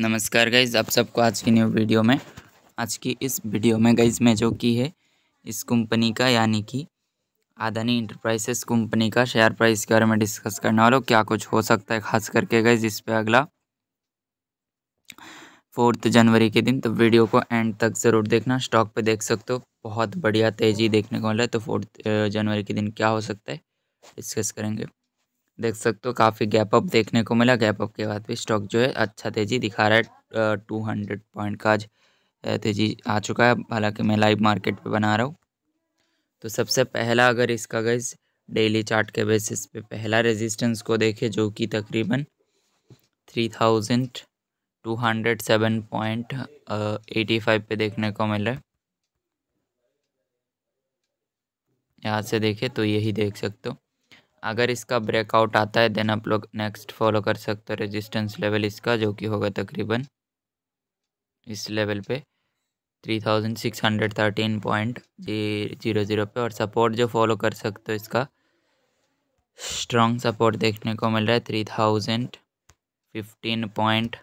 नमस्कार गाइज आप सबको आज की न्यू वीडियो में आज की इस वीडियो में गाइज मैं जो की है इस कंपनी का यानी कि आदानी इंटरप्राइसेस कंपनी का शेयर प्राइस के बारे में डिस्कस करने और क्या कुछ हो सकता है खास करके गाइज इस पर अगला फोर्थ जनवरी के दिन तो वीडियो को एंड तक ज़रूर देखना स्टॉक पे देख सकते हो बहुत बढ़िया तेज़ी देखने को मिला है तो फोर्थ जनवरी के दिन क्या हो सकता है डिस्कस करेंगे देख सकते हो काफ़ी गैप अप देखने को मिला गैप अप के बाद भी स्टॉक जो है अच्छा तेज़ी दिखा रहा है टू हंड्रेड पॉइंट का आज तेज़ी आ चुका है हालांकि मैं लाइव मार्केट पे बना रहा हूँ तो सबसे पहला अगर इसका गई डेली चार्ट के बेसिस पे पहला रेजिस्टेंस को देखे जो कि तकरीबन three thousand two hundred seven point eighty five पे देखने को मिल रहा है यहाँ से देखें तो यही देख सकते हो अगर इसका ब्रेकआउट आता है देन आप लोग नेक्स्ट फॉलो कर सकते हो रेजिस्टेंस लेवल इसका जो कि होगा तकरीबन इस लेवल पे 3613 पॉइंट जी जीरो जीरो पे और सपोर्ट जो फॉलो कर सकते हो इसका स्ट्रॉन्ग सपोर्ट देखने को मिल रहा है three thousand fifteen point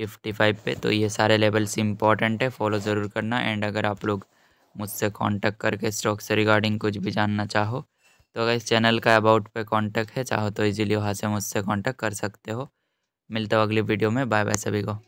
fifty five पे तो ये सारे लेवल्स इंपॉर्टेंट है फॉलो ज़रूर करना एंड अगर आप लोग मुझसे कांटेक्ट करके स्टॉक से रिगार्डिंग कुछ भी जानना चाहो तो अगर इस चैनल का अबाउट पे कांटेक्ट है चाहो तो इजीली वहाँ से मुझसे कांटेक्ट कर सकते हो मिलता हूँ अगली वीडियो में बाय बाय सभी को